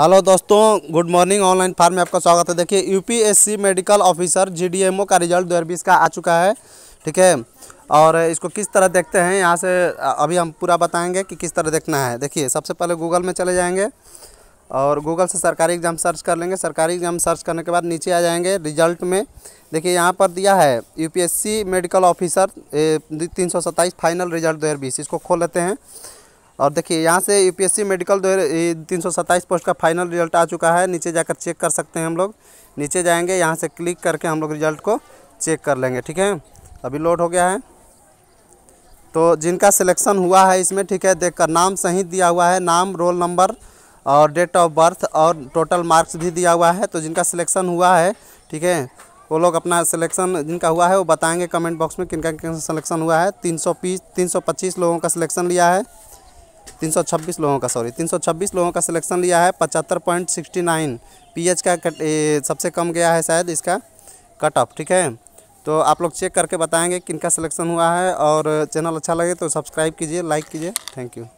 hello दोस्तों good morning online form में आपका स्वागत है देखिए यूपीएससी मेडिकल ऑफिसर जीडीएमओ का रिजल्ट दो का आ चुका है ठीक है और इसको किस तरह देखते हैं यहाँ से अभी हम पूरा बताएंगे कि किस तरह देखना है देखिए सबसे पहले गूगल में चले जाएंगे और गूगल से सरकारी एग्ज़ाम सर्च कर लेंगे सरकारी एग्ज़ाम सर्च करने के बाद नीचे आ जाएंगे रिजल्ट में देखिए यहाँ पर दिया है यूपीएससी मेडिकल ऑफिसर तीन फाइनल रिजल्ट दो इसको खोल लेते हैं और देखिए यहाँ से यूपीएससी मेडिकल दो तीन पोस्ट का फाइनल रिजल्ट आ चुका है नीचे जाकर चेक कर सकते हैं हम लोग नीचे जाएंगे यहाँ से क्लिक करके हम लोग रिजल्ट को चेक कर लेंगे ठीक है अभी लोड हो गया है तो जिनका सिलेक्शन हुआ है इसमें ठीक है देख कर नाम सही दिया हुआ है नाम रोल नंबर और डेट ऑफ बर्थ और टोटल मार्क्स भी दिया हुआ है तो जिनका सिलेक्शन हुआ है ठीक है वो लोग अपना सिलेक्शन जिनका हुआ है वो बताएंगे कमेंट बॉक्स में किनका किन सिलेक्शन हुआ है तीन सौ पीस तीन सौ पच्चीस लोगों का सिलेक्शन लिया है 326 लोगों का सॉरी 326 लोगों का सिलेक्शन लिया है पचहत्तर point sixty nine P H का कट, ए, सबसे कम गया है शायद इसका कट ऑफ ठीक है तो आप लोग चेक करके बताएंगे किन का सिलेक्शन हुआ है और चैनल अच्छा लगे तो सब्सक्राइब कीजिए लाइक कीजिए थैंक यू